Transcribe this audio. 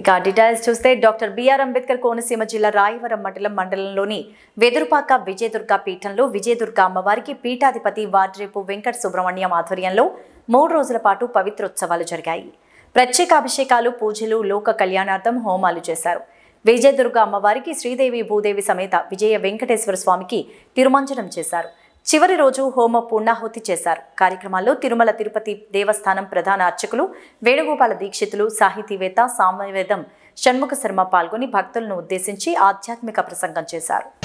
ఇక డీటెయిల్స్ చూస్తే doctor BR Ambedkar Konaseema జిల్లా రాయవరం మండలం మండలంలోని వెదురుపాక విజయదుర్గ పీఠంలో విజయదుర్గ అమ్మవారికి పీఠాధిపతి వాడ్రేపు వెంకట సుబ్రహ్మణ్యం ఆధ్వర్యంలో మూడు రోజుల పాటు పవిత్రోత్సవాలు జరిగాయి ప్రత్యేక అభిషేకాలు పూజలు లోక కళ్యాణార్థం హోమాలు చేశారు విజయదుర్గ అమ్మవారికి శ్రీదేవి భూదేవి సమేత విజయ వెంకటేశ్వర స్వామికి తిరుమంజనం చేశారు చివరి రోజు హోమ పూర్ణాహుతి చేశారు కార్యక్రమాల్లో తిరుమల తిరుపతి దేవస్థానం ప్రధాన అర్చకులు వేణుగోపాల దీక్షితులు సాహితీవేత్త సామవేదం షణ్ముఖ శర్మ పాల్గొని భక్తులను ఉద్దేశించి ఆధ్యాత్మిక ప్రసంగం చేశారు